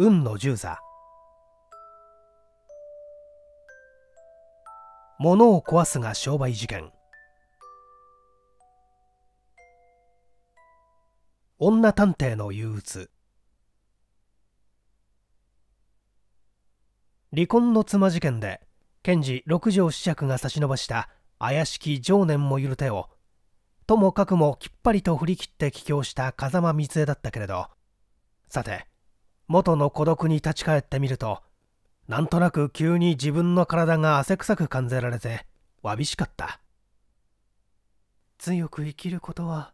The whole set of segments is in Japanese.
運の十座物を壊すが商売事件女探偵の憂鬱離婚の妻事件で検事六条子爵が差し伸ばした怪しき情念もゆる手をともかくもきっぱりと振り切って帰郷した風間光恵だったけれどさて元の孤独に立ち返ってみるとなんとなく急に自分の体が汗臭く感じられてわびしかった強く生きることは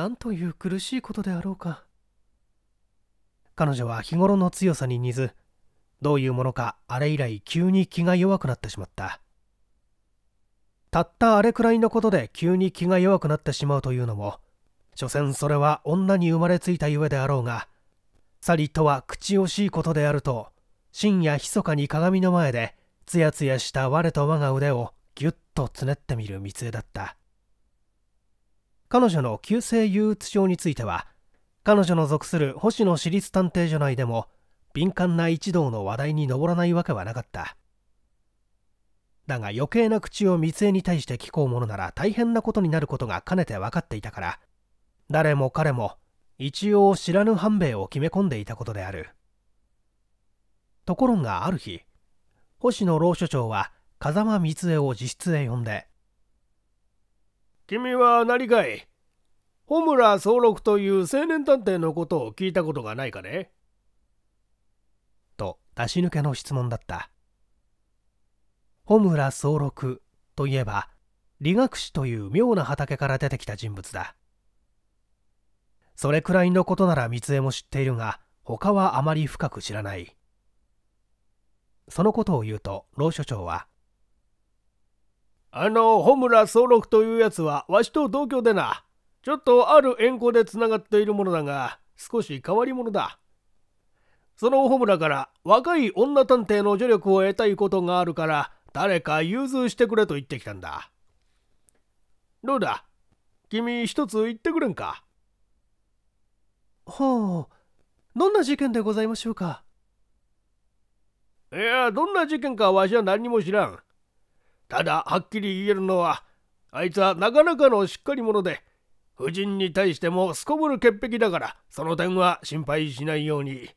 んという苦しいことであろうか彼女は日頃の強さに似ずどういうものかあれ以来急に気が弱くなってしまったたったあれくらいのことで急に気が弱くなってしまうというのも所詮それは女に生まれついたゆえであろうがサリットは口惜しいことであると深夜密かに鏡の前でつやつやした我と我が腕をぎゅっとつねってみる三江だった彼女の急性憂鬱症については彼女の属する星野私立探偵所内でも敏感な一同の話題に上らないわけはなかっただが余計な口を三江に対して聞こうものなら大変なことになることがかねて分かっていたから誰も彼も一応知らぬ半兵衛を決め込んでいたことであるところがある日星野老所長は風間光恵を自室へ呼んで「君は何かい穂村宗六という青年探偵のことを聞いたことがないかね?」と出し抜けの質問だった穂村宗六といえば理学士という妙な畑から出てきた人物だそれくらいのことなら三江も知っているが他はあまり深く知らないそのことを言うと老所長は「あの穂村宗六というやつはわしと同居でなちょっとある縁故でつながっているものだが少し変わり者だ」その穂村から若い女探偵の助力を得たいことがあるから誰か融通してくれと言ってきたんだ。どうだ君一つ言ってくれんかほうどんな事件でございましょうかいやどんな事件かわしは何も知らんただはっきり言えるのはあいつはなかなかのしっかり者で夫人に対してもすこぶる潔癖だからその点は心配しないように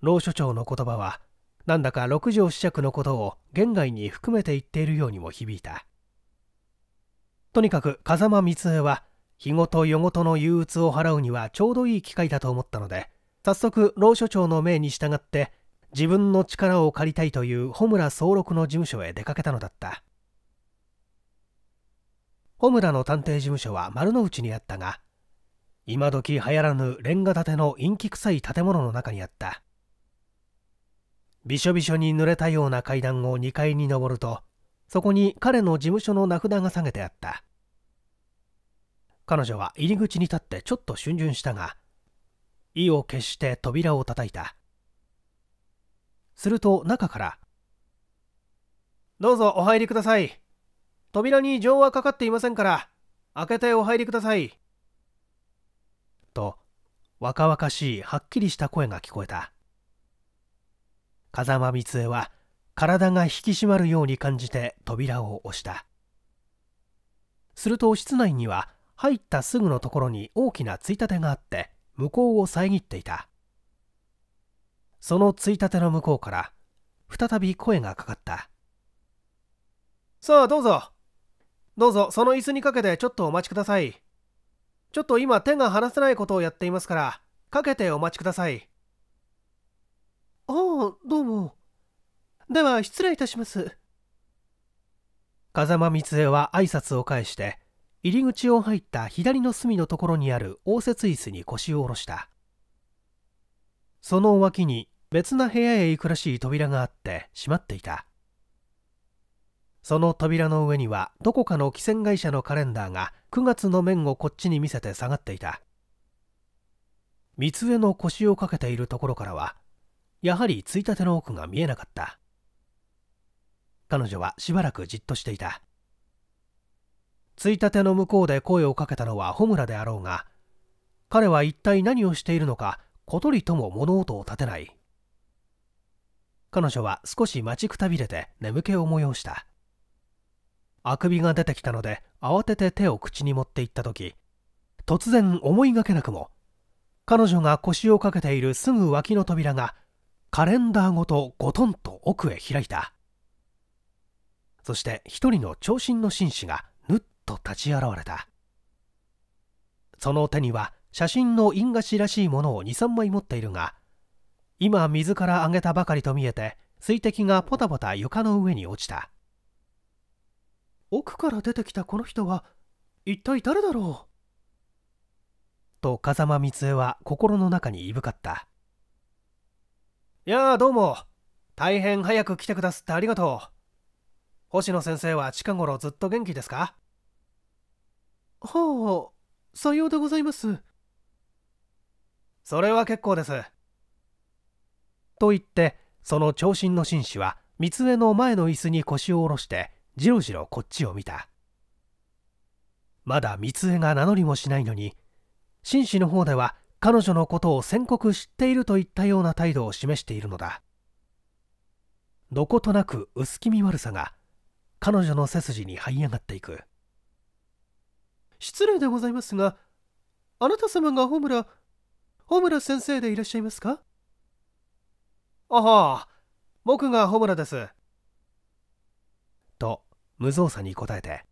老所長の言葉はなんだか六条子爵のことを言外に含めて言っているようにも響いたとにかく風間光恵は日ごと夜ごとの憂鬱を払うにはちょうどいい機会だと思ったので早速老所長の命に従って自分の力を借りたいという穂村総六の事務所へ出かけたのだった穂村の探偵事務所は丸の内にあったが今時流行らぬレンガ建ての陰気臭い建物の中にあったびしょびしょに濡れたような階段を2階に上るとそこに彼の事務所の名札が下げてあった彼女は入り口に立ってちょっと逡巡したが意を決して扉を叩いたすると中から「どうぞお入りください扉に情はかかっていませんから開けてお入りください」と若々しいはっきりした声が聞こえた風間光恵は体が引き締まるように感じて扉を押したすると室内には入ったすぐのところに大きなついたてがあって向こうを遮っていたそのついたての向こうから再び声がかかったさあどうぞどうぞその椅子にかけてちょっとお待ちくださいちょっと今手が離せないことをやっていますからかけてお待ちくださいああどうもでは失礼いたします風間光恵は挨拶を返して入り口を入った左の隅のところにある応接椅子に腰を下ろしたその脇に別な部屋へ行くらしい扉があって閉まっていたその扉の上にはどこかの汽船会社のカレンダーが9月の面をこっちに見せて下がっていた三つ上の腰をかけているところからはやはりついたての奥が見えなかった彼女はしばらくじっとしていたついたての向こうで声をかけたのは穂村であろうが彼は一体何をしているのか小鳥とも物音を立てない彼女は少し待ちくたびれて眠気を催したあくびが出てきたので慌てて手を口に持っていった時突然思いがけなくも彼女が腰をかけているすぐ脇の扉がカレンダーごとゴトンと奥へ開いたそして一人の長身の紳士がと立ち現れたその手には写真の印菓子らしいものを23枚持っているが今水からあげたばかりと見えて水滴がポタポタ床の上に落ちた奥から出てきたこの人は一体誰だろうと風間光恵は心の中にいぶかったいやあどうも大変早く来てくだすってありがとう星野先生は近頃ずっと元気ですかはあ、さようでございます。それは結構です。と言って、その長身の紳士は、三つの前の椅子に腰を下ろして、じろじろこっちを見た。まだ三つが名乗りもしないのに、紳士の方では彼女のことを宣告知っているといったような態度を示しているのだ。どことなく薄気味悪さが彼女の背筋に這い上がっていく。失礼でございますが、あなた様が穂村、穂村先生でいらっしゃいますかああ、僕が穂村です。と、無造作に答えて。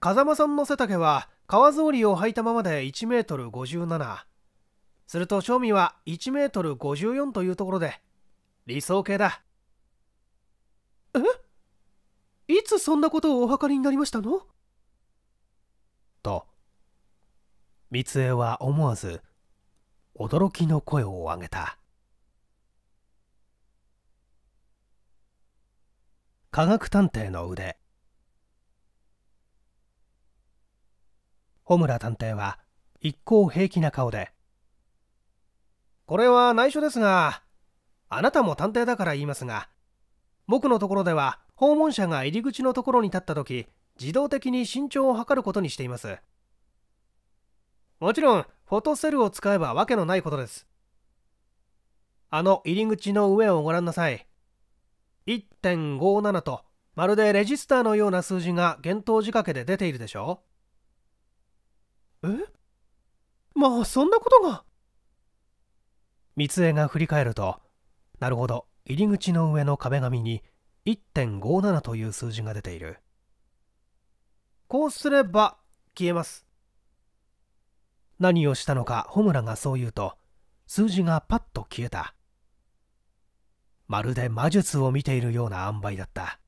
風間さんの背丈は、革草履を履いたままで1メートル57。すると、正味は1メートル54というところで、理想形だ。えいつそんなことをお測りになりましたのと三江は思わず驚きの声を上げた科学探偵の腕穂村探偵は一向平気な顔で「これは内緒ですがあなたも探偵だから言いますが僕のところでは訪問者が入り口のところに立った時自動的に身長を測ることにしていますもちろんフォトセルを使えばわけのないことですあの入り口の上をご覧なさい1.57とまるでレジスターのような数字が幻灯仕掛けで出ているでしょうえまあそんなことが三重が振り返るとなるほど入り口の上の壁紙に1.57という数字が出ているこうすれば消えます何をしたのかホムラがそう言うと数字がパッと消えたまるで魔術を見ているような塩梅だった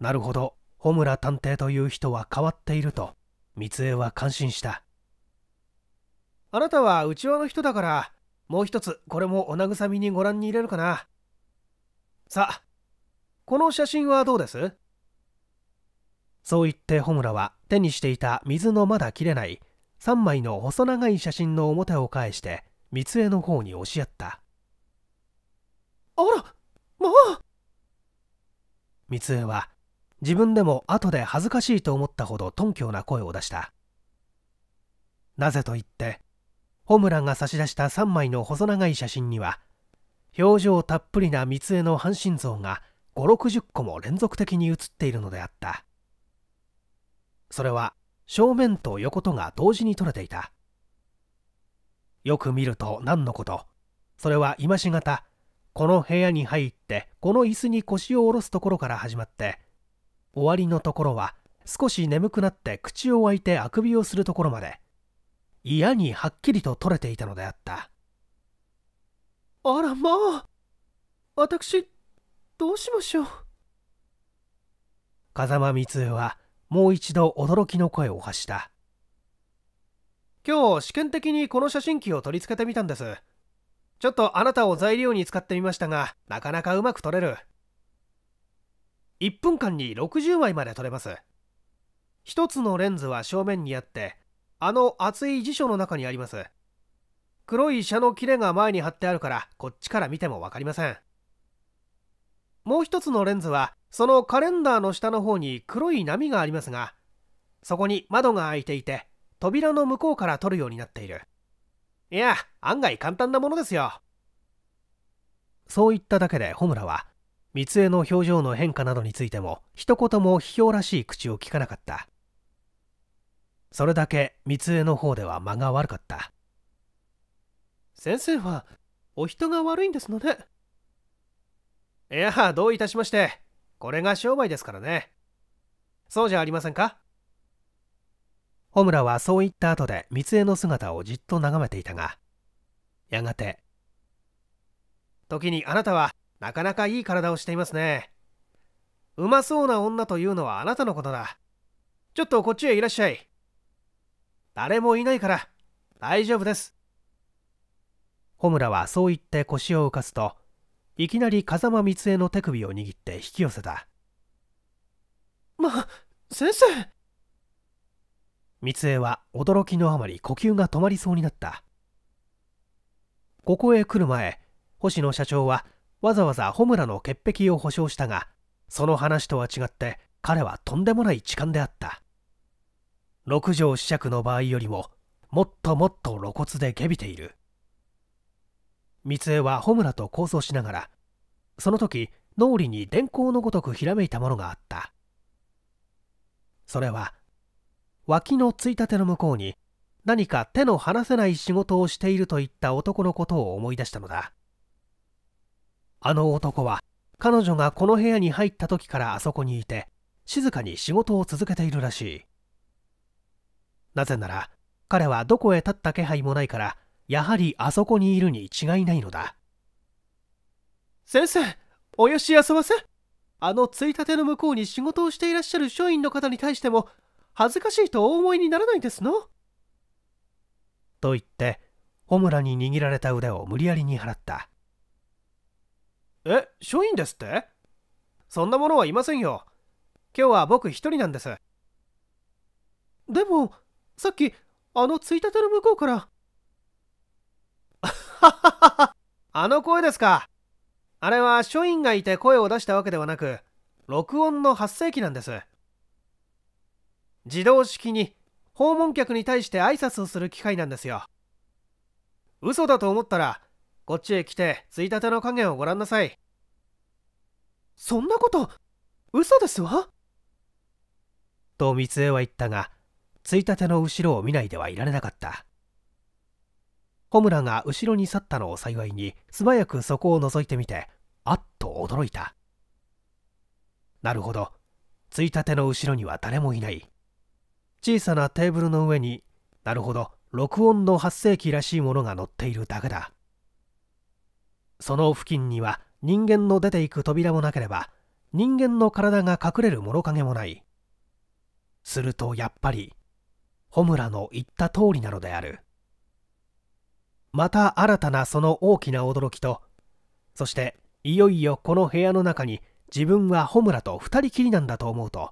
なるほどホムラ探偵という人は変わっていると三江は感心したあなたは内輪の人だからもう一つこれもお慰みにご覧に入れるかなさあこの写真はどうですそう言って穂村は手にしていた水のまだ切れない3枚の細長い写真の表を返して三重の方に押しやったあらまあ三江は自分でも後で恥ずかしいと思ったほど頓強な声を出したなぜと言って穂村が差し出した3枚の細長い写真には表情たっぷりな三重の半身像が560個も連続的に写っているのであったそれは正面と横とが同時に取れていたよく見ると何のことそれは今しがたこの部屋に入ってこの椅子に腰を下ろすところから始まって終わりのところは少し眠くなって口を開いてあくびをするところまで嫌にはっきりと取れていたのであったあらまあ私どうしましょう風間光恵はもう一度驚きの声を発した今日試験的にこの写真機を取り付けてみたんですちょっとあなたを材料に使ってみましたがなかなかうまく撮れる1分間に60枚まで撮れます1つのレンズは正面にあってあの厚い辞書の中にあります黒い車の切れが前に貼ってあるからこっちから見ても分かりませんもう一つのレンズはそのカレンダーの下の方に黒い波がありますがそこに窓が開いていて扉の向こうから撮るようになっているいや案外簡単なものですよそう言っただけで穂村は三江の表情の変化などについても一言も批評らしい口を聞かなかったそれだけ三重の方では間が悪かった先生はお人が悪いんですのねいやどういたしましてこれが商売ですからねそうじゃありませんか穂村はそう言った後で三江の姿をじっと眺めていたがやがて「時にあなたはなかなかいい体をしていますねうまそうな女というのはあなたのことだちょっとこっちへいらっしゃい誰もいないから大丈夫です」穂村はそう言って腰を浮かすといきなり風間光恵の手首を握って引き寄せたま先生光恵は驚きのあまり呼吸が止まりそうになったここへ来る前星野社長はわざわざ穂村の潔癖を保証したがその話とは違って彼はとんでもない痴漢であった六条子爵の場合よりももっともっと露骨で下びている三重は穂村と抗争しながらその時脳裏に電光のごとくひらめいたものがあったそれは脇のついたての向こうに何か手の離せない仕事をしているといった男のことを思い出したのだあの男は彼女がこの部屋に入った時からあそこにいて静かに仕事を続けているらしいなぜなら彼はどこへ立った気配もないからやはりあそこにいるに違いないのだ先生およしやすせあのついたての向こうに仕事をしていらっしゃる署員の方に対しても恥ずかしいとお思いにならないんですのと言って穂村に握られた腕を無理やりに払ったえ署員ですってそんなものはいませんよ今日は僕一人なんですでもさっきあのついたての向こうから あの声ですか。あれは書院がいて声を出したわけではなく、録音の発生機なんです。自動式に訪問客に対して挨拶をする機会なんですよ。嘘だと思ったら、こっちへ来て、ついたての加減をご覧なさい。そんなこと、嘘ですわと三江は言ったが、ついたての後ろを見ないではいられなかった。穂村が後ろに去ったのを幸いに素早くそこを覗いてみてあっと驚いたなるほどついたての後ろには誰もいない小さなテーブルの上になるほど録音の8世紀らしいものが載っているだけだその付近には人間の出ていく扉もなければ人間の体が隠れる物陰もないするとやっぱり穂村の言った通りなのであるまた新たなその大きな驚きとそしていよいよこの部屋の中に自分は穂村と2人きりなんだと思うと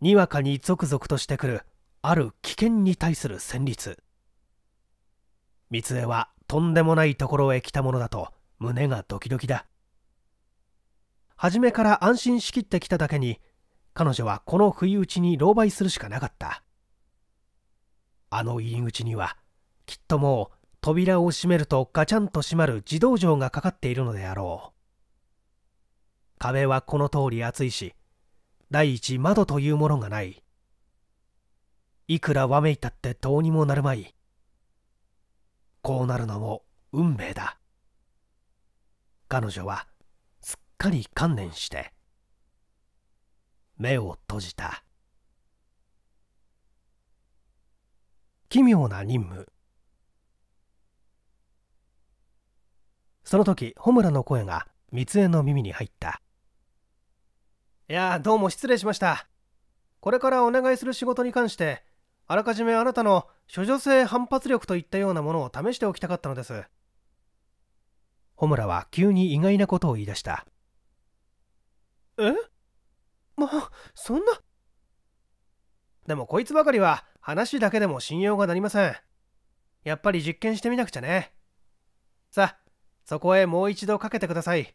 にわかに続々としてくるある危険に対する戦慄三江はとんでもないところへ来たものだと胸がドキドキだ初めから安心しきってきただけに彼女はこの不意打ちに狼狽するしかなかったあの入り口にはきっともう扉を閉めるとガチャンと閉まる自動錠がかかっているのであろう壁はこの通り厚いし第一窓というものがないいくらわめいたってどうにもなるまいこうなるのも運命だ彼女はすっかり観念して目を閉じた奇妙な任務その時穂村の声が三江の耳に入ったいやどうも失礼しましたこれからお願いする仕事に関してあらかじめあなたの処女性反発力といったようなものを試しておきたかったのです穂村は急に意外なことを言い出したえまあそんなでもこいつばかりは話だけでも信用がなりませんやっぱり実験してみなくちゃねさあそこへもう一度かけてください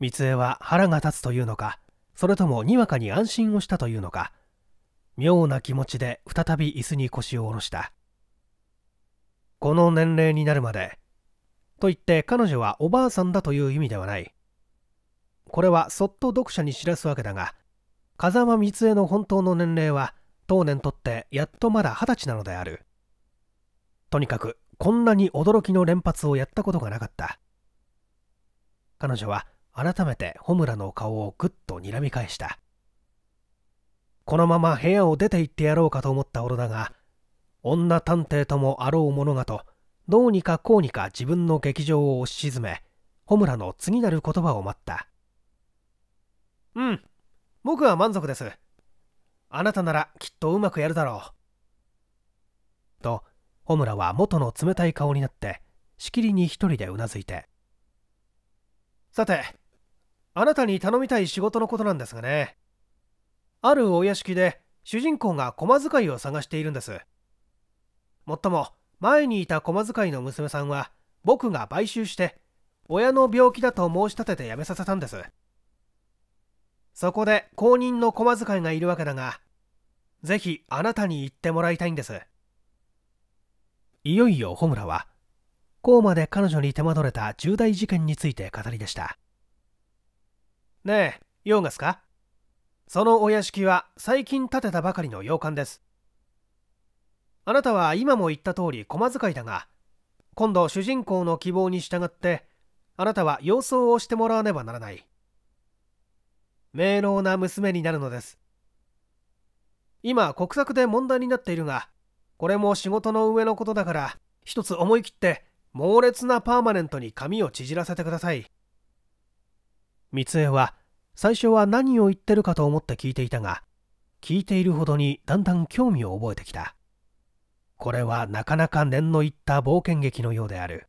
三江は腹が立つというのかそれともにわかに安心をしたというのか妙な気持ちで再び椅子に腰を下ろしたこの年齢になるまでと言って彼女はおばあさんだという意味ではないこれはそっと読者に知らすわけだが風間光恵の本当の年齢は当年とってやっとまだ二十歳なのであるとにかくこんなに驚きの連発をやったことがなかった彼女は改めて穂村の顔をぐっと睨み返したこのまま部屋を出て行ってやろうかと思ったオだが女探偵ともあろうものがとどうにかこうにか自分の劇場を押し沈め穂村の次なる言葉を待ったうん僕は満足ですあなたならきっとうまくやるだろうと穂村は元の冷たい顔になってしきりに一人でうなずいてさてあなたに頼みたい仕事のことなんですがねあるお屋敷で主人公が駒使いを探しているんですもっとも前にいた駒使いの娘さんは僕が買収して親の病気だと申し立てて辞めさせたんですそこで公認の駒使いがいるわけだがぜひあなたに言ってもらいたいんですいよいよ穂村はこうまで彼女に手間取れた重大事件について語り出したねえ用がすかそのお屋敷は最近建てたばかりの洋館ですあなたは今も言った通り駒使いだが今度主人公の希望に従ってあなたは様相をしてもらわねばならない明朗な娘になるのです今国策で問題になっているがこれも仕事の上のことだから一つ思い切って猛烈なパーマネントに髪を縮らせてください三重は最初は何を言ってるかと思って聞いていたが聞いているほどにだんだん興味を覚えてきたこれはなかなか念のいった冒険劇のようである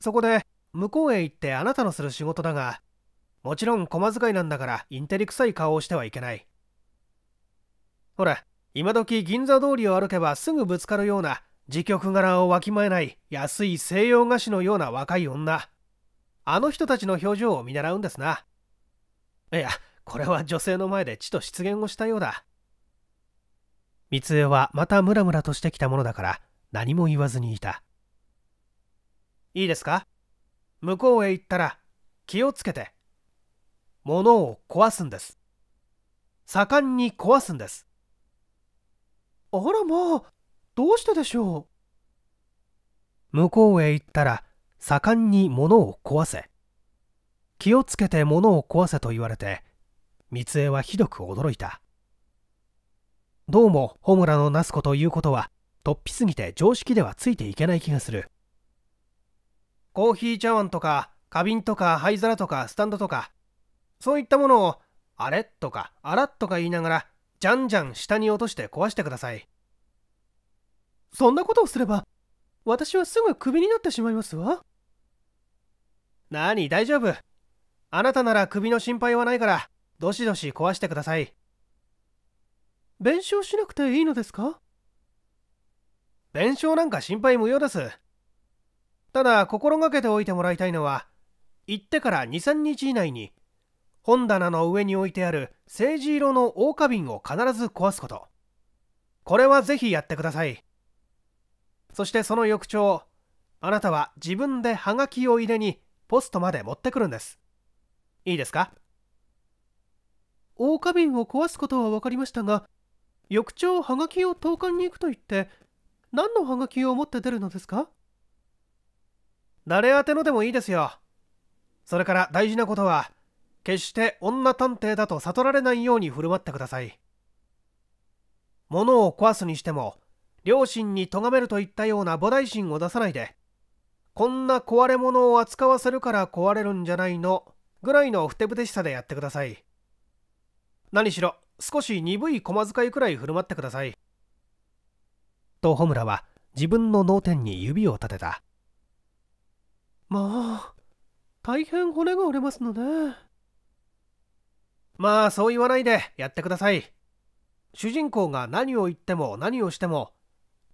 そこで向こうへ行ってあなたのする仕事だがもちろん駒使いなんだからインテリ臭い顔をしてはいけないほら今時銀座通りを歩けばすぐぶつかるような自局柄をわきまえない安い西洋菓子のような若い女あの人たちの表情を見習うんですないやこれは女性の前でちと失言をしたようだ三江はまたムラムラとしてきたものだから何も言わずにいたいいですか向こうへ行ったら気をつけて物を壊すんです盛んに壊すんですあらまあどうしてでしょう向こうへ行ったら盛んに物を壊せ気をつけて物を壊せと言われて三江はひどく驚いたどうも穂村のなすこということは突飛すぎて常識ではついていけない気がするコーヒー茶碗とか花瓶とか灰皿とかスタンドとかそういったものをあれとかあらとか言いながらじゃんじゃん下に落として壊してくださいそんなことをすれば私はすぐクビになってしまいますわ何大丈夫あなたならクビの心配はないからどしどし壊してください弁償しなくていいのですか弁償なんか心配無用ですただ心がけておいてもらいたいのは行ってから23日以内に本棚の上に置いてある政治色の大花瓶を必ず壊すことこれはぜひやってくださいそしてその翌朝あなたは自分でハガキを入れにポストまで持ってくるんですいいですか大花瓶を壊すことは分かりましたが翌朝ハガキを投函に行くと言って何のハガキを持って出るのですか誰宛てのでもいいですよそれから大事なことは決して女探偵だと悟られないように振る舞ってください物を壊すにしても両親に咎めるといったような菩提心を出さないでこんな壊れ物を扱わせるから壊れるんじゃないのぐらいのふてぶてしさでやってください何しろ少し鈍い駒遣いくらい振る舞ってくださいと穂村は自分の脳天に指を立てたまあ大変骨が折れますのね。まあそう言わないでやってください。主人公が何を言っても何をしても、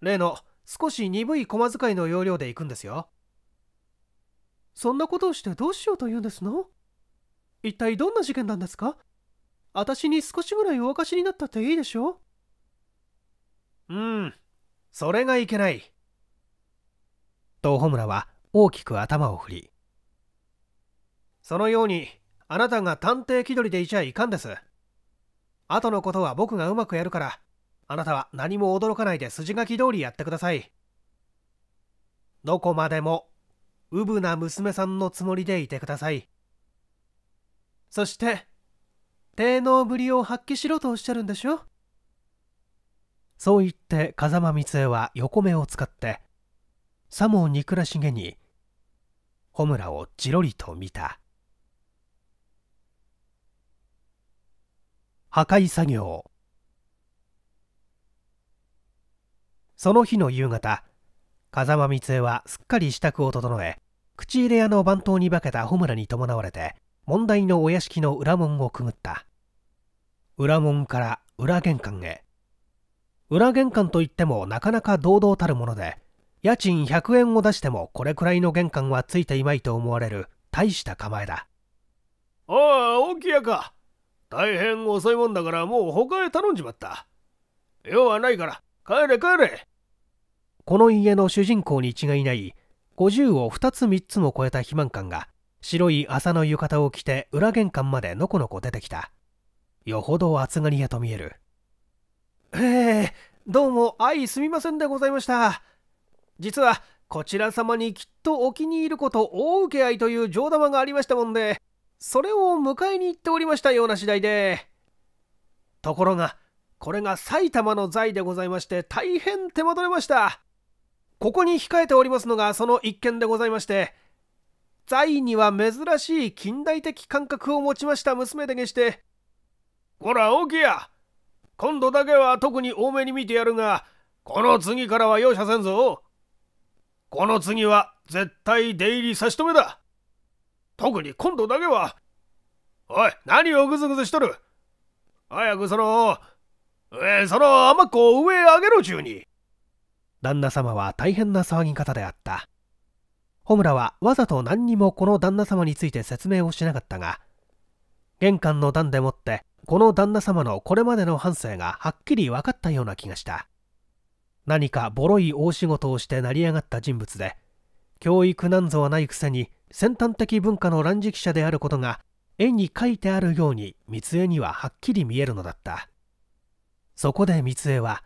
例の少し鈍い駒使いの要領でいくんですよ。そんなことをしてどうしようと言うんですの一体どんな事件なんですか私に少しぐらいお明かしになったっていいでしょうん、それがいけない。と穂村は大きく頭を振り。そのようにあなたが探偵気取りでいちゃいかんです後のことは僕がうまくやるからあなたは何も驚かないで筋書き通りやってくださいどこまでもうぶな娘さんのつもりでいてくださいそして低能ぶりを発揮しろとおっしゃるんでしょそう言って風間光恵は横目を使ってさも憎らしげに穂村をじろりと見た破壊作業その日の夕方風間光恵はすっかり支度を整え口入れ屋の番頭に化けた穂村に伴われて問題のお屋敷の裏門をくぐった裏門から裏玄関へ裏玄関といってもなかなか堂々たるもので家賃100円を出してもこれくらいの玄関はついていまいと思われる大した構えだおい起きやか大変遅いもんだからもう他へ頼んじまった。用はないから帰れ帰れ。この家の主人公に違いない50を2つ3つも超えた肥満感が白い麻の浴衣を着て裏玄関までのこのこ出てきた。よほど暑がり屋と見える。ええ、どうも愛すみませんでございました。実はこちら様にきっとお気に入ること大受け合いという上玉がありましたもんで。それを迎えに行っておりましたような次第でところがこれが埼玉の財でございまして大変手間取れましたここに控えておりますのがその一件でございまして財には珍しい近代的感覚を持ちました娘でげしてほら大きや今度だけは特に多めに見てやるがこの次からは容赦せんぞこの次は絶対出入り差し止めだ特に今度だけは。おい、何をぐずぐずしとる早くその、えー、その甘っ子を上へ上げろ中に。旦那様は大変な騒ぎ方であった。穂村はわざと何にもこの旦那様について説明をしなかったが、玄関の段でもって、この旦那様のこれまでの半生がはっきり分かったような気がした。何かボロい大仕事をして成り上がった人物で、教育なんぞはないくせに先端的文化の乱識者であることが絵に書いてあるように光恵にははっきり見えるのだったそこで光恵は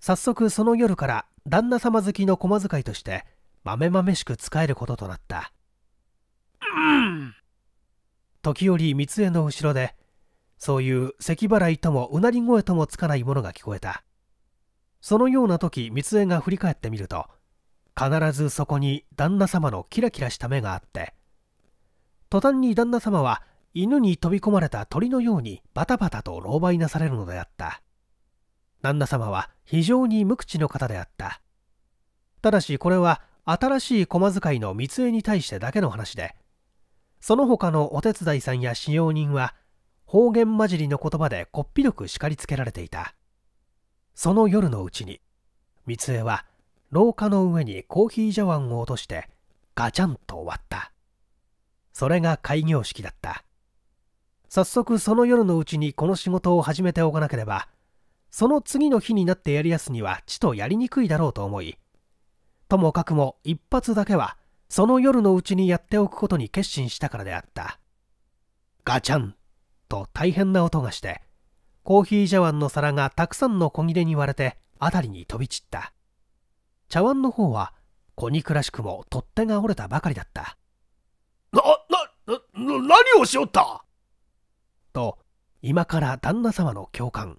早速その夜から旦那様好きの駒遣いとしてまめまめしく仕えることとなった、うん、時折光恵の後ろでそういう咳払いともうなり声ともつかないものが聞こえたそのような時光恵が振り返ってみると必ずそこに旦那様のキラキラした目があって途端に旦那様は犬に飛び込まれた鳥のようにバタバタと狼狽なされるのであった旦那様は非常に無口の方であったただしこれは新しい駒使いの密営に対してだけの話でその他のお手伝いさんや使用人は方言交じりの言葉でこっぴどく叱りつけられていたその夜のうちに三江は廊下の上にコーヒー茶碗を落としてガチャンとわったそれが開業式だった早速その夜のうちにこの仕事を始めておかなければその次の日になってやりやすにはちとやりにくいだろうと思いともかくも一発だけはその夜のうちにやっておくことに決心したからであったガチャンと大変な音がしてコーヒー茶碗の皿がたくさんの小切れに割れて辺りに飛び散った茶碗の方は子肉らしくも取っ手が折れたばかりだったななな何をしおったと今から旦那様の共感。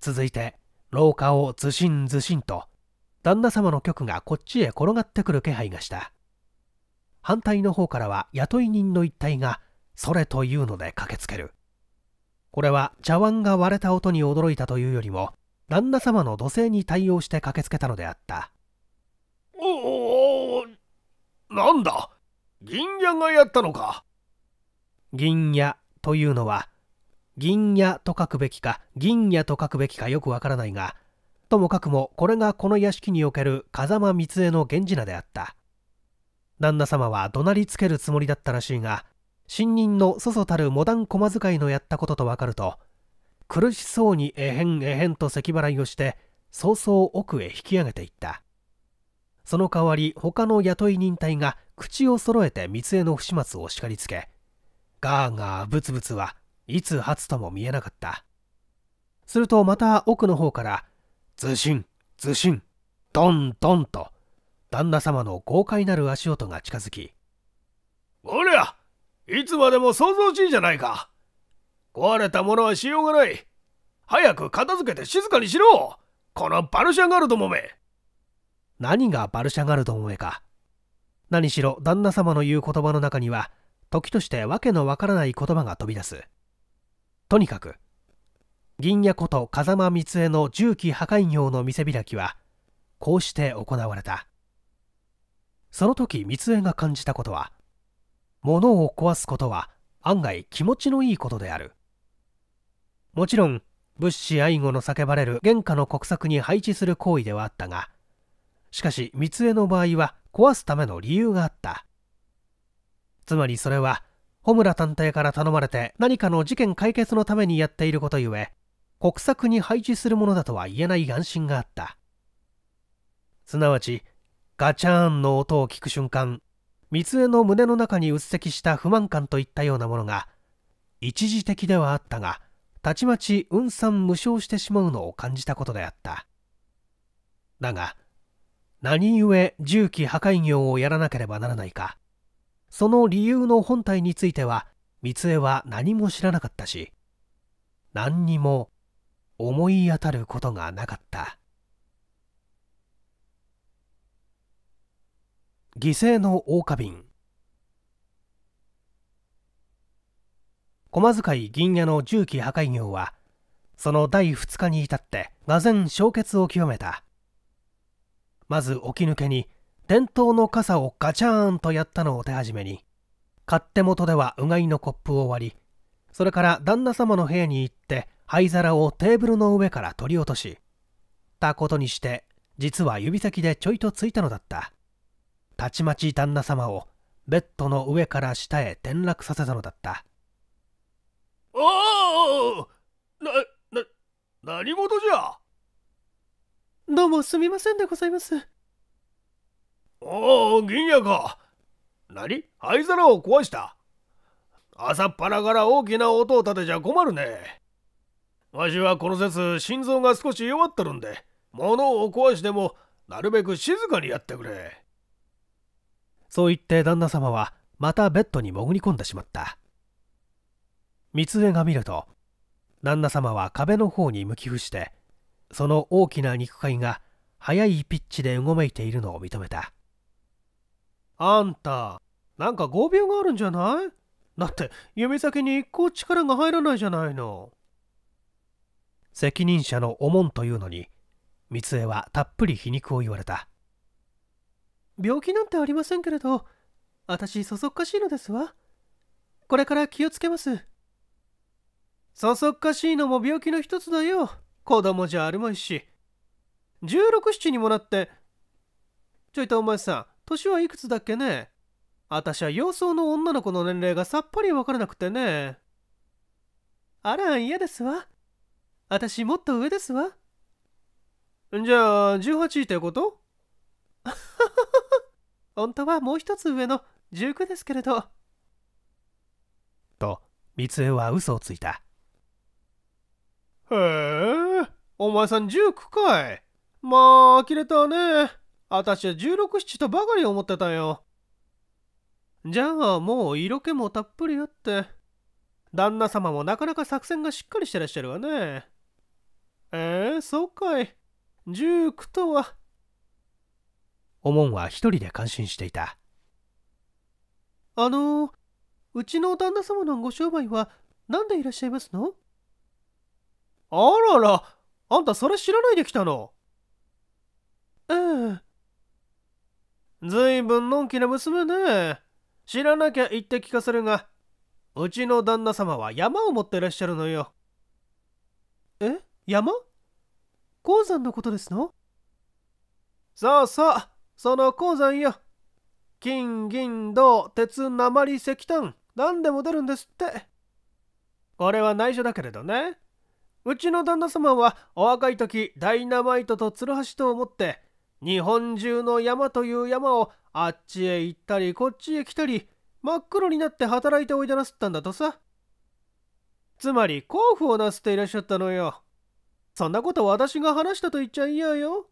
続いて廊下をずしんずしんと旦那様の局がこっちへ転がってくる気配がした反対の方からは雇い人の一体がそれというので駆けつけるこれは茶碗が割れた音に驚いたというよりも旦那様の土星に対応して駆けつけたのであったおおなんだ銀屋がやったのか銀屋というのは銀屋と書くべきか銀屋と書くべきかよくわからないがともかくもこれがこの屋敷における風間光恵の源氏名であった旦那様は怒鳴りつけるつもりだったらしいが新任のそそたるモダン駒使いのやったこととわかると苦しそうにえへんえへんと咳払いをして早々奥へ引き上げていったその代わり他の雇い人隊が口を揃えて三重の不始末を叱りつけガーガーブツブツはいつ発とも見えなかったするとまた奥の方からズシンズシンドンドンと旦那様の豪快なる足音が近づきおりゃいつまでも想像しいじゃないか壊れたものはしようがない。早く片付けて静かにしろこのバルシャガルドもめ何がバルシャガルドもめか。何しろ旦那様の言う言葉の中には、時として訳のわからない言葉が飛び出す。とにかく、銀谷こと風間光恵の重機破壊業の見せ開きは、こうして行われた。その時光恵が感じたことは、物を壊すことは案外気持ちのいいことである。もちろん物資愛護の叫ばれる現下の国策に配置する行為ではあったがしかし三江の場合は壊すための理由があったつまりそれは穂村探偵から頼まれて何かの事件解決のためにやっていることゆえ国策に配置するものだとは言えない安心があったすなわちガチャーンの音を聞く瞬間三江の胸の中にうっせきした不満感といったようなものが一時的ではあったがたちまち運散無償してしまうのを感じたことであっただが何故重機破壊業をやらなければならないかその理由の本体については三江は何も知らなかったし何にも思い当たることがなかった犠牲の桜花瓶駒使い銀屋の重機破壊業はその第2日に至って俄然消結を極めたまず起き抜けに伝統の傘をガチャーンとやったのを手始めに勝手元ではうがいのコップを割りそれから旦那様の部屋に行って灰皿をテーブルの上から取り落としたことにして実は指先でちょいとついたのだったたちまち旦那様をベッドの上から下へ転落させたのだったああな、な、何事じゃどうもすみませんでございます。おお、銀やか。何灰皿を壊した朝っぱらから大きな音を立てちゃ困るね。わしはこの節、心臓が少し弱ってるんで、物を壊しても、なるべく静かにやってくれ。そう言って旦那様は、またベッドに潜り込んでしまった。三枝が見ると旦那様は壁の方に向き伏してその大きな肉塊が速いピッチでうごめいているのを認めたあんたなんか合病があるんじゃないだって指先に一向力が入らないじゃないの責任者のおもんというのに三枝はたっぷり皮肉を言われた病気なんてありませんけれど私そそっかしいのですわこれから気をつけますそそっかしいのも病気の一つだよ子供じゃあるまいし1 6 7にもなってちょいとお前さん年はいくつだっけねあたしは洋装の女の子の年齢がさっぱり分からなくてねあら嫌ですわあたしもっと上ですわじゃあ18ってこと 本当はもう一つ上の19ですけれどと三恵は嘘をついたへえ、お前さん19かい。まあ、呆れたね。あたしは16、7とばかり思ってたよ。じゃあ、もう色気もたっぷりあって。旦那様もなかなか作戦がしっかりしてらっしゃるわね。ええー、そうかい。19とは。おもんは一人で感心していた。あのー、うちの旦那様のご商売は何でいらっしゃいますのあらら、あんたそれ知らないで来たのうん。ずいぶんのんきな娘ね。知らなきゃ言って聞かせるが、うちの旦那様は山を持ってらっしゃるのよ。え山鉱山のことですのそうそう、その鉱山よ。金、銀、銅、鉄、鉛、石炭、何でも出るんですって。これは内緒だけれどね。うちの旦那様はお若い時ダイナマイトとツルハシと思って日本中の山という山をあっちへ行ったりこっちへ来たり真っ黒になって働いておいでなすったんだとさつまり甲府をなすっていらっしゃったのよそんなこと私が話したと言っちゃ嫌よ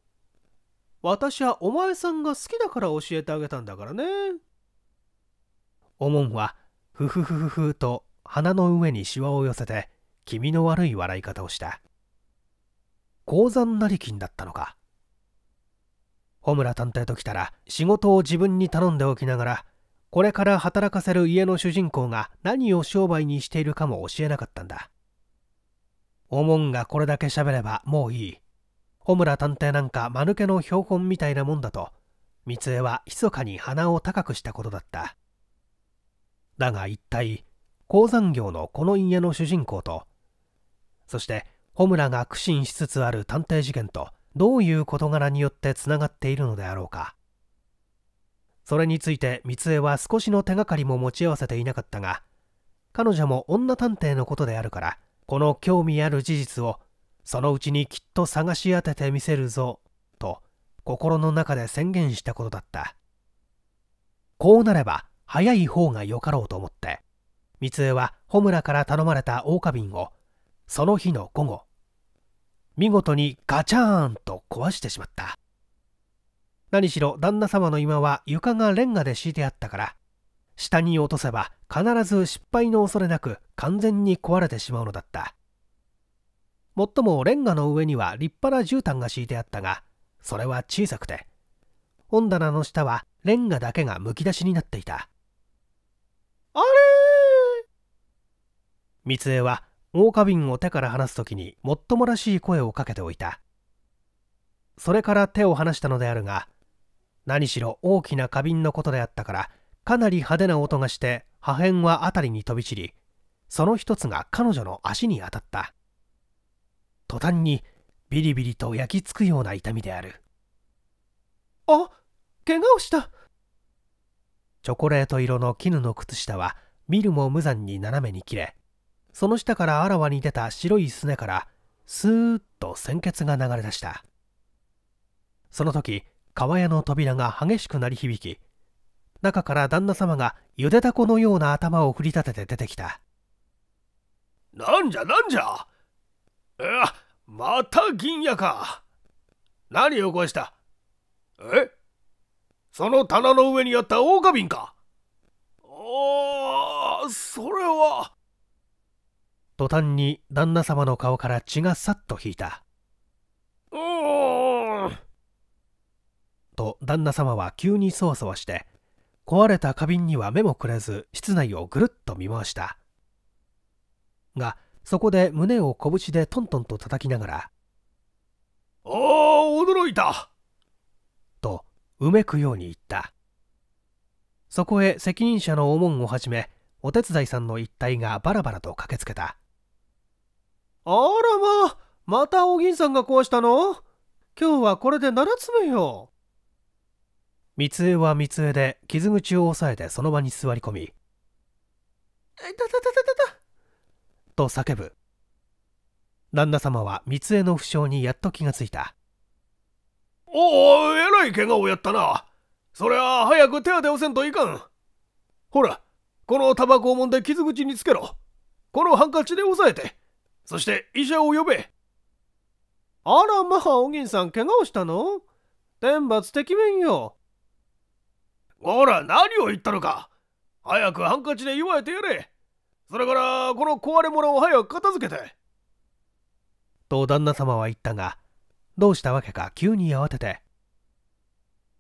私はお前さんが好きだから教えてあげたんだからねおもんはふふふふふと鼻の上にしわを寄せて気味の悪い笑い方をした。鉱山成金だったのか。穂村探偵ときたら仕事を自分に頼んでおきながら、これから働かせる家の主人公が何を商売にしているかも教えなかったんだ。おもんがこれだけ喋ればもういい。穂村探偵なんか間抜けの標本みたいなもんだと、三江は密かに鼻を高くしたことだった。だが一体、鉱山業のこの家の主人公と、そしてホムラが苦心しつつある探偵事件とどういう事柄によってつながっているのであろうかそれについて三江は少しの手がかりも持ち合わせていなかったが彼女も女探偵のことであるからこの興味ある事実をそのうちにきっと探し当ててみせるぞと心の中で宣言したことだったこうなれば早い方がよかろうと思って三江は穂村から頼まれた大花瓶をその日の午後見事にガチャーンと壊してしまった何しろ旦那様の今は床がレンガで敷いてあったから下に落とせば必ず失敗の恐れなく完全に壊れてしまうのだったもっともレンガの上には立派な絨毯が敷いてあったがそれは小さくて本棚の下はレンガだけがむき出しになっていたあれ三江は大花瓶を手から離す時にもっともらしい声をかけておいたそれから手を離したのであるが何しろ大きな花瓶のことであったからかなり派手な音がして破片は辺りに飛び散りその一つが彼女の足に当たった途端にビリビリと焼きつくような痛みであるあ怪我をしたチョコレート色の絹の靴下は見るも無残に斜めに切れその下からあらわに出た白いすねから、スーッと鮮血が流れ出した。その時、川屋の扉が激しく鳴り響き、中から旦那様がゆでたこのような頭を振り立てて出てきた。なんじゃなんじゃえ、また銀屋か。何を起こしたえその棚の上にあった大花瓶かおお、それは。途端に旦那様の顔から血がさっと引いた。おと旦那様は急にそわそわして、壊れた花瓶には目もくれず室内をぐるっと見回した。が、そこで胸を拳でトントンと叩きながら、ああ、驚いたと、うめくように言った。そこへ責任者のおもんをはじめ、お手伝いさんの一帯がバラバラと駆けつけた。あらまあ、またお銀さんが壊したの今日はこれで7つ目よ。三江は三江で傷口を押さえてその場に座り込み、だだだだだだと叫ぶ。旦那様は三江の負傷にやっと気がついた。おお、えらい怪我をやったな。そりゃ早く手当てをせんといかん。ほら、このタバコをもんで傷口につけろ。このハンカチで押さえて。そして医者を呼べあらまあおぎんさん怪我をしたの天罰てきめんよほら何を言ったのか早くハンカチで祝えてやれそれからこの壊れ物を早く片付けてと旦那様は言ったがどうしたわけか急に慌てて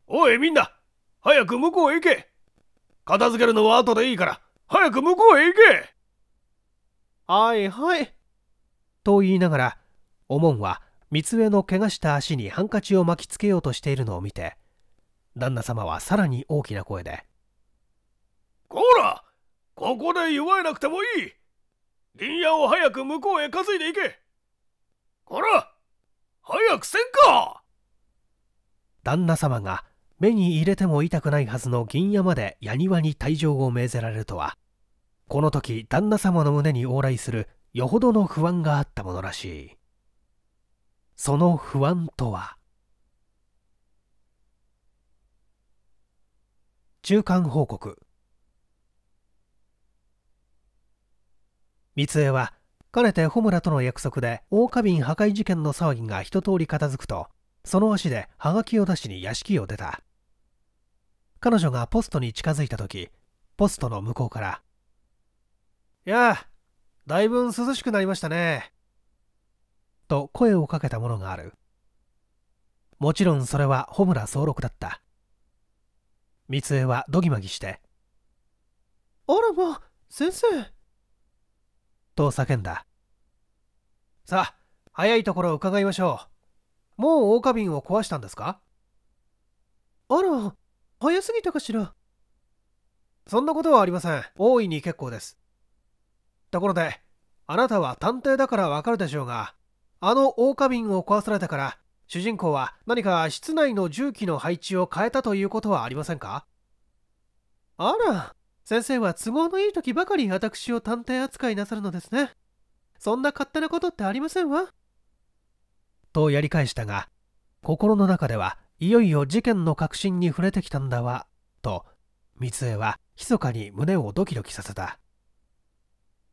おいみんな早く向こうへ行け片付けるのは後でいいから早く向こうへ行けはいはいと言いながらおもんは三上の怪我した足にハンカチを巻きつけようとしているのを見て旦那様はさらに大きな声で「こらここで祝えなくてもいい林野を早く向こうへ担いでいけこら早くせんか!」旦那様が目に入れても痛くないはずの銀屋まで矢庭に退場を命ぜられるとはこの時旦那様の胸に往来するよほどの不安があったものらしいその不安とは中間報告三江はかねて穂村との約束で大花瓶破壊事件の騒ぎが一通り片付くとその足でハガキを出しに屋敷を出た彼女がポストに近づいた時ポストの向こうから「やあだいぶ涼しくなりましたね。と声をかけたものがある。もちろんそれは穂村総六だった。三江はどぎまぎして。あらま、先生。と叫んだ。さあ、早いところを伺いましょう。もう大花瓶を壊したんですかあら、早すぎたかしら。そんなことはありません。大いに結構です。ところで、あなたは探偵だからわかるでしょうが、あの大花瓶を壊されてから、主人公は何か室内の重機の配置を変えたということはありませんかあら、先生は都合のいい時ばかり私を探偵扱いなさるのですね。そんな勝手なことってありませんわ。とやり返したが、心の中ではいよいよ事件の核心に触れてきたんだわ、と、三江は密かに胸をドキドキさせた。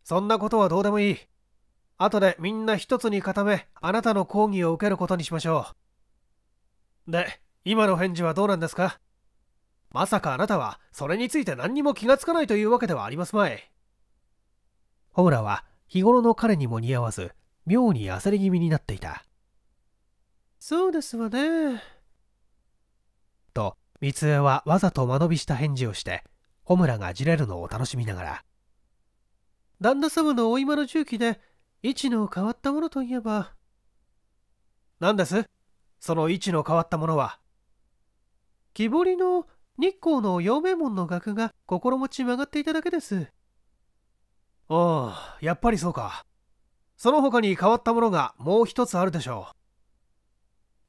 そんなことはどうでもいい。後でみんな一つに固め、あなたの講義を受けることにしましょう。で、今の返事はどうなんですかまさかあなたは、それについて何にも気がつかないというわけではありますまい。ホムラは、日頃の彼にも似合わず、妙に焦り気味になっていた。そうですわね。と、三江はわざと間延びした返事をして、ホムラがじれるのを楽しみながら、旦那様のお今の重機で一の変わったものといえば何ですその一の変わったものは木彫りの日光の陽明門の額が心持ち曲がっていただけですああやっぱりそうかその他に変わったものがもう一つあるでしょ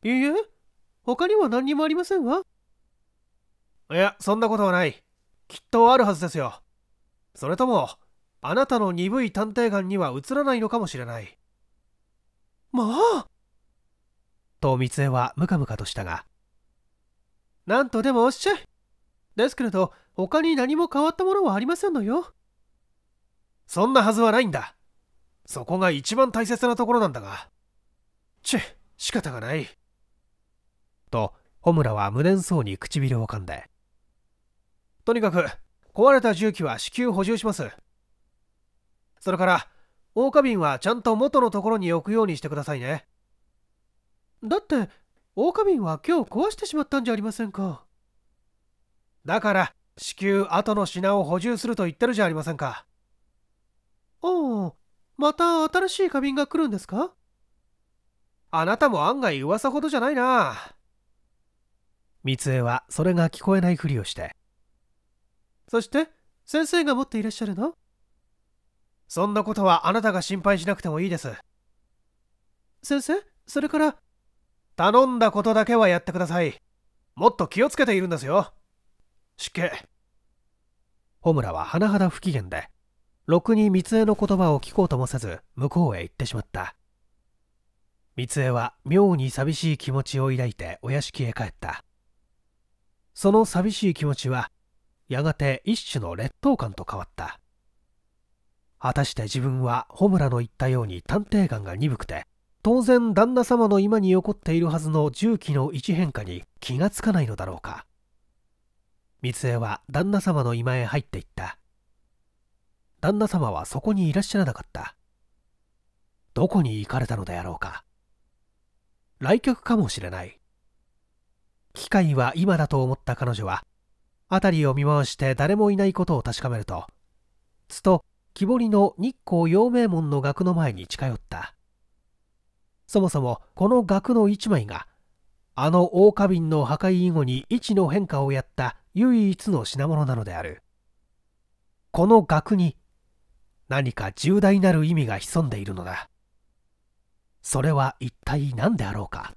ういいえ他には何にもありませんわいやそんなことはないきっとあるはずですよそれともあなたの鈍い探偵眼には映らないのかもしれないまあと三枝はムカムカとしたがなんとでもおっしゃいですけれど他に何も変わったものはありませんのよそんなはずはないんだそこが一番大切なところなんだがチェ仕方がないと穂村は無念そうに唇を噛んでとにかく壊れた重機は至急補充しますそれから桜花瓶はちゃんと元のところに置くようにしてくださいねだって桜花瓶は今日壊してしまったんじゃありませんかだから至急後の品を補充すると言ってるじゃありませんかおおまた新しい花瓶が来るんですかあなたも案外噂ほどじゃないな三重はそれが聞こえないふりをしてそして先生が持っていらっしゃるのそんなことはあなたが心配しなくてもいいです先生それから頼んだことだけはやってくださいもっと気をつけているんですよ失敬穂村は甚だ不機嫌でろくに三江の言葉を聞こうともせず向こうへ行ってしまった三江は妙に寂しい気持ちを抱いてお屋敷へ帰ったその寂しい気持ちはやがて一種の劣等感と変わった果たして自分は穂村の言ったように探偵眼が鈍くて当然旦那様の今に起こっているはずの重機の位置変化に気がつかないのだろうか三江は旦那様の居間へ入っていった旦那様はそこにいらっしゃらなかったどこに行かれたのであろうか来客かもしれない機械は今だと思った彼女は辺りを見回して誰もいないことを確かめるとつと木彫りの日光陽明門の額の前に近寄ったそもそもこの額の一枚があの大花瓶の破壊以後に位置の変化をやった唯一の品物なのであるこの額に何か重大なる意味が潜んでいるのだそれは一体何であろうか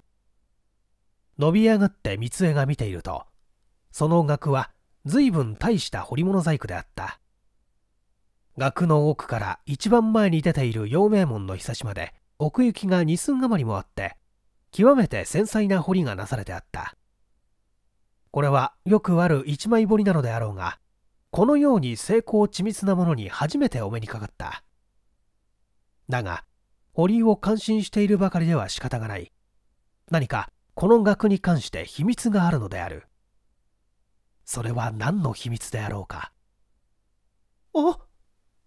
伸び上がって三枝が見ているとその額は随分大した彫り物細工であった額の奥から一番前に出ている陽明門のひさしまで奥行きが2寸余りもあって極めて繊細な彫りがなされてあったこれはよくある一枚彫りなのであろうがこのように精巧緻密なものに初めてお目にかかっただが堀を感心しているばかりでは仕方がない何かこの額に関して秘密があるのであるそれは何の秘密であろうかあっ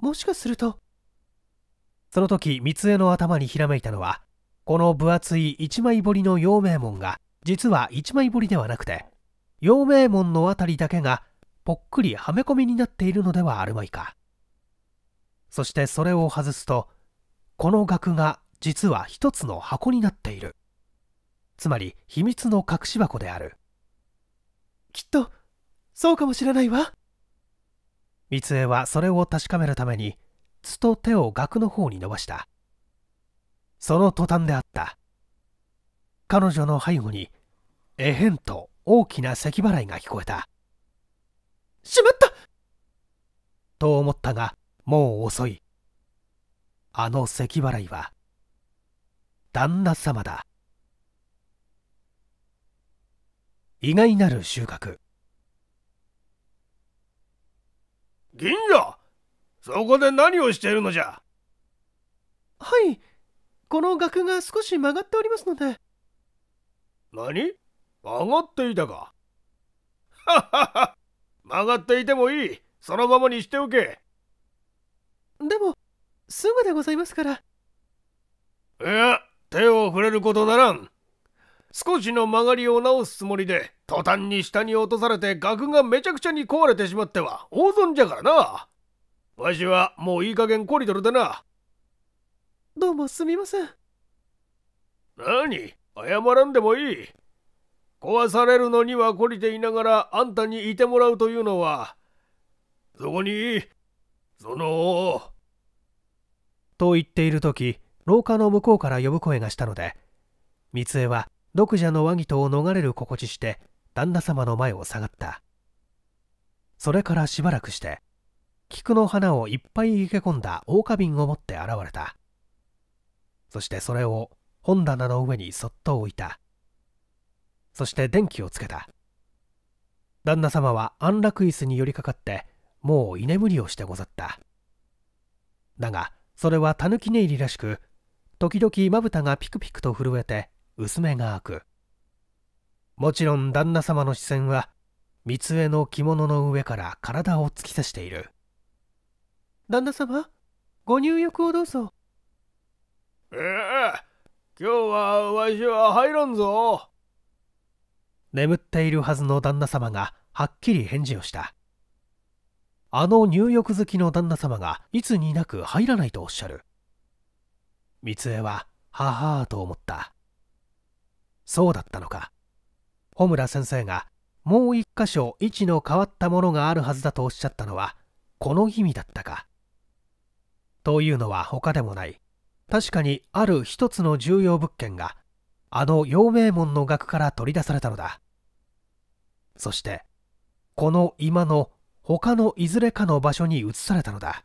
もしかするとその時三江の頭にひらめいたのはこの分厚い一枚彫りの陽明門が実は一枚彫りではなくて陽明門の辺りだけがぽっくりはめ込みになっているのではあるまいかそしてそれを外すとこの額が実は一つの箱になっているつまり秘密の隠し箱であるきっとそうかもしれないわ三重はそれを確かめるためにつと手を額の方に伸ばしたその途端であった彼女の背後にえへんと大きな咳払いが聞こえたしまったと思ったがもう遅いあの咳払いは旦那様だ意外なる収穫銀やそこで何をしているのじゃはいこの額が少し曲がっておりますので何曲がっていたかはっはっは曲がっていてもいいそのままにしておけでもすぐでございますからいや手を触れることならん少しの曲がりを直すつもりで途端に下に落とされて額がめちゃくちゃに壊れてしまっては大損じゃからなわしはもういい加減コリドルだなどうもすみません何謝らんでもいい壊されるのには懲りていながらあんたにいてもらうというのはそこにそのと言っている時廊下の向こうから呼ぶ声がしたので三枝は独者の和議とを逃れる心地して旦那様の前を下がったそれからしばらくして菊の花をいっぱい生け込んだ大花瓶を持って現れたそしてそれを本棚の上にそっと置いたそして電気をつけた旦那様は安楽椅子に寄りかかってもう居眠りをしてござっただがそれはたぬき寝入りらしく時々まぶたがピクピクと震えて薄がくもちろん旦那様の視線は三つの着物の上から体を突き刺している旦那様ご入浴をどうぞええ今日はわしは入らんぞ眠っているはずの旦那様がはっきり返事をしたあの入浴好きの旦那様がいつになく入らないとおっしゃる三重はははあと思ったそうだったのか穂村先生がもう一箇所位置の変わったものがあるはずだとおっしゃったのはこの意味だったかというのは他でもない確かにある一つの重要物件があの陽明門の額から取り出されたのだそしてこの今の他のいずれかの場所に移されたのだ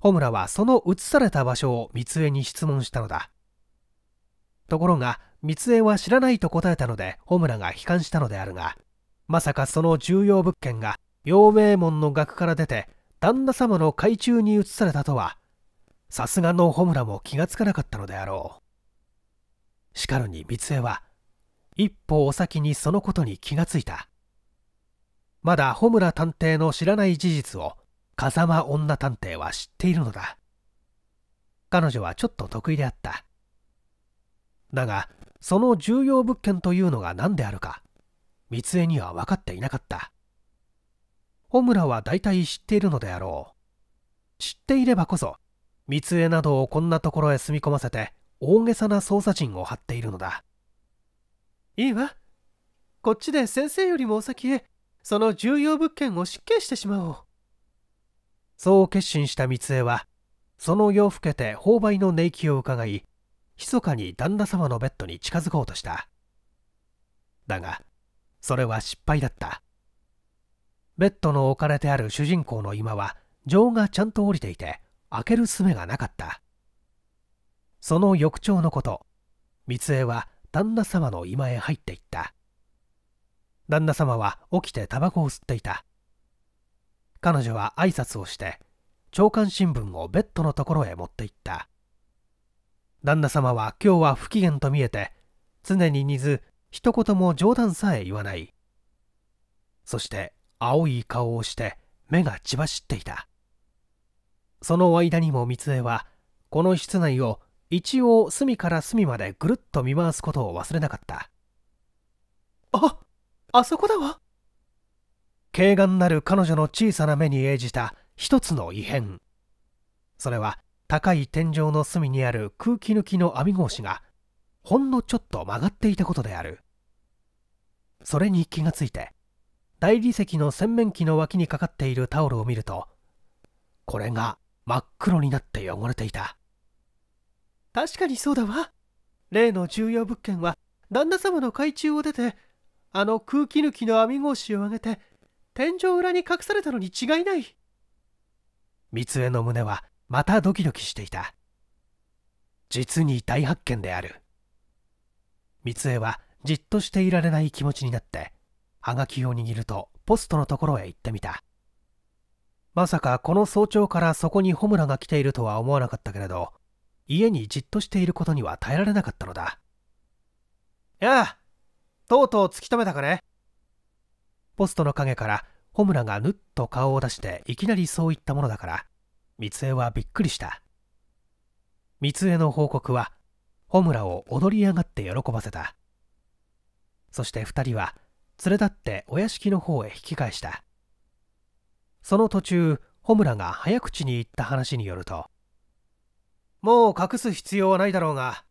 穂村はその移された場所を三井に質問したのだところが密江は知らないと答えたので、穂村が悲観したのであるが、まさかその重要物件が、陽明門の額から出て、旦那様の懐中に移されたとは、さすがの穂村も気がつかなかったのであろう。しかるに三江は、一歩お先にそのことに気がついた。まだ穂村探偵の知らない事実を、風間女探偵は知っているのだ。彼女はちょっと得意であった。だが、その重要物件というのが何であるか三重には分かっていなかった穂村は大体知っているのであろう知っていればこそ三重などをこんなところへ住み込ませて大げさな捜査陣を張っているのだいいわこっちで先生よりもお先へその重要物件を失敬してしまおうそう決心した三重はその夜更けて購買の寝息を伺い密かに旦那様のベッドに近づこうとしただがそれは失敗だったベッドの置かれてある主人公の居間は錠がちゃんと降りていて開けるすべがなかったその翌朝のこと三江は旦那様の居間へ入っていった旦那様は起きてタバコを吸っていた彼女は挨拶をして朝刊新聞をベッドのところへ持って行った旦那様は今日は不機嫌と見えて常に似ず一言も冗談さえ言わないそして青い顔をして目が血走っていたその間にも三江はこの室内を一応隅から隅までぐるっと見回すことを忘れなかったああそこだわ軽眼なる彼女の小さな目に映じた一つの異変それは高い天井の隅にある空気抜きの網格子がほんのちょっと曲がっていたことであるそれに気がついて大理石の洗面器の脇にかかっているタオルを見るとこれが真っ黒になって汚れていた確かにそうだわ例の重要物件は旦那様の海中を出てあの空気抜きの網格子を上げて天井裏に隠されたのに違いない三重の胸はまたドキドキしていた実に大発見である三江はじっとしていられない気持ちになってはがきを握るとポストのところへ行ってみたまさかこの早朝からそこに穂村が来ているとは思わなかったけれど家にじっとしていることには耐えられなかったのだやあとうとう突き止めたかねポストの陰から穂村がぬっと顔を出していきなりそう言ったものだから三重はびっくりした三重の報告は穂村を踊り上がって喜ばせたそして2人は連れ立ってお屋敷の方へ引き返したその途中穂村が早口に言った話によるともう隠す必要はないだろうが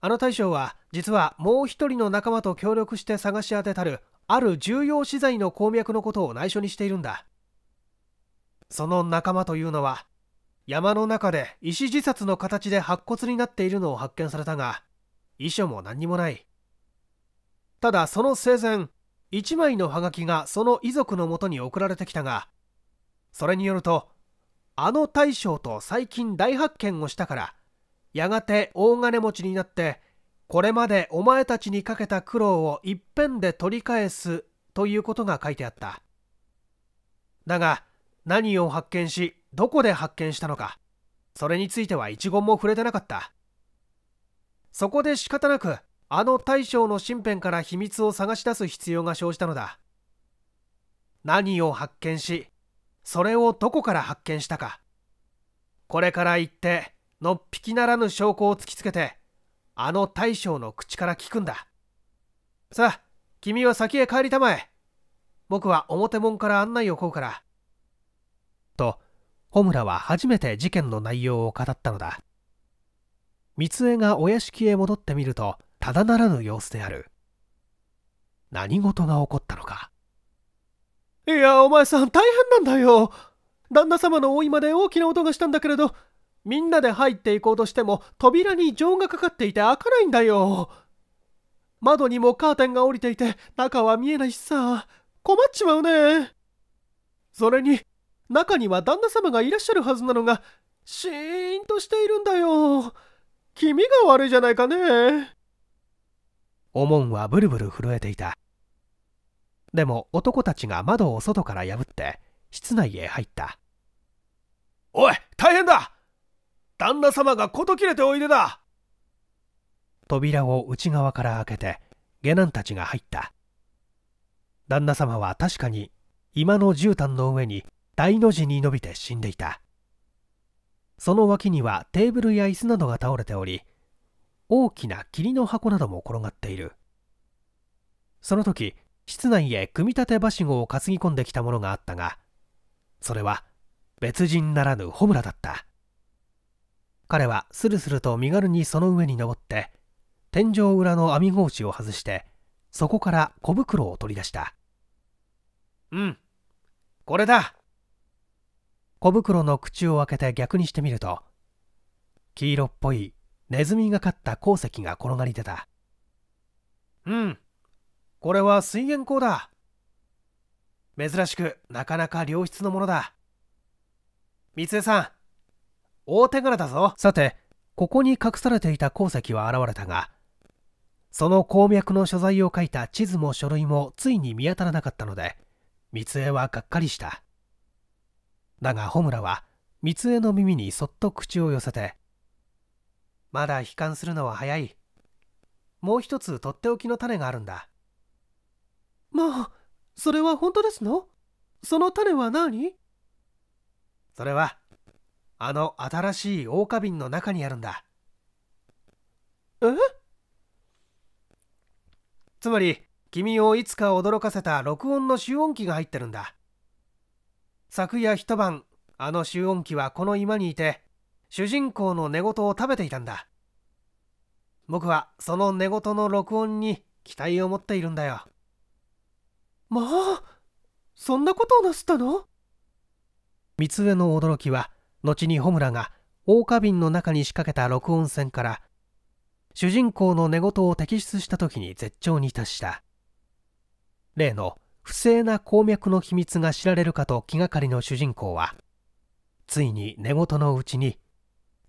あの大将は実はもう一人の仲間と協力して探し当てたるある重要資材の鉱脈のことを内緒にしているんだその仲間というのは山の中で医師自殺の形で白骨になっているのを発見されたが遺書も何にもないただその生前一枚のハガキがその遺族のもとに送られてきたがそれによるとあの大将と最近大発見をしたからやがて大金持ちになってこれまでお前たちにかけた苦労をいっぺんで取り返すということが書いてあっただが何を発見しどこで発見したのかそれについては一言も触れてなかったそこで仕方なくあの大将の身辺から秘密を探し出す必要が生じたのだ何を発見しそれをどこから発見したかこれから行ってのっぴきならぬ証拠を突きつけてあの大将の口から聞くんださあ君は先へ帰りたまえ僕は表門から案内を請うからと穂村は初めて事件の内容を語ったのだ三江がお屋敷へ戻ってみるとただならぬ様子である何事が起こったのかいやお前さん大変なんだよ旦那様のおまで大きな音がしたんだけれどみんなで入っていこうとしても扉に錠がかかっていて開かないんだよ窓にもカーテンが降りていて中は見えないしさ困っちまうねそれに中には旦那様がいらっしゃるはずなのが、シーンとしているんだよ。気味が悪いじゃないかね。おもんはブルブル震えていた。でも男たちが窓を外から破って室内へ入った。おい、大変だ旦那様が事切れておいでだ扉を内側から開けて下男たちが入った旦那様は確かに今の絨毯の上に大の字に伸びて死んでいたその脇にはテーブルや椅子などが倒れており大きな霧の箱なども転がっているその時室内へ組み立て梯しごを担ぎ込んできたものがあったがそれは別人ならぬ穂村だった彼はスルスルと身軽にその上に登って天井裏の網格子を外してそこから小袋を取り出したうんこれだ小袋の口を開けて逆にしてみると黄色っぽいネズミがかった鉱石が転がり出たうんこれは水源鉱だ珍しくなかなか良質のものだ三江さん大手柄だぞさてここに隠されていた鉱石は現れたがその鉱脈の所在を書いた地図も書類もついに見当たらなかったので三江はがっかりしただが穂村は三江の耳にそっと口を寄せて「まだ悲観するのは早いもう一つとっておきの種があるんだ」まあそれは本当ですのその種は何それはあの新しい大花瓶の中にあるんだえつまり君をいつか驚かせた録音の集音機が入ってるんだ昨夜一晩あの集音機はこの居間にいて主人公の寝言を食べていたんだ僕はその寝言の録音に期待を持っているんだよまあそんなことをなすったの三上の驚きは後に穂村が大花瓶の中に仕掛けた録音船から主人公の寝言を摘出した時に絶頂に達した例の不正な鉱脈の秘密が知られるかと気がかりの主人公はついに寝言のうちに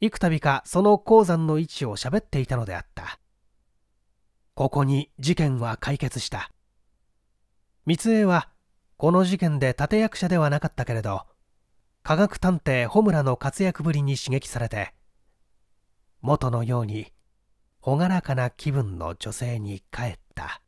幾度かその鉱山の位置を喋っていたのであったここに事件は解決した三江はこの事件で立役者ではなかったけれど科学探偵穂村の活躍ぶりに刺激されて元のように朗らかな気分の女性に帰った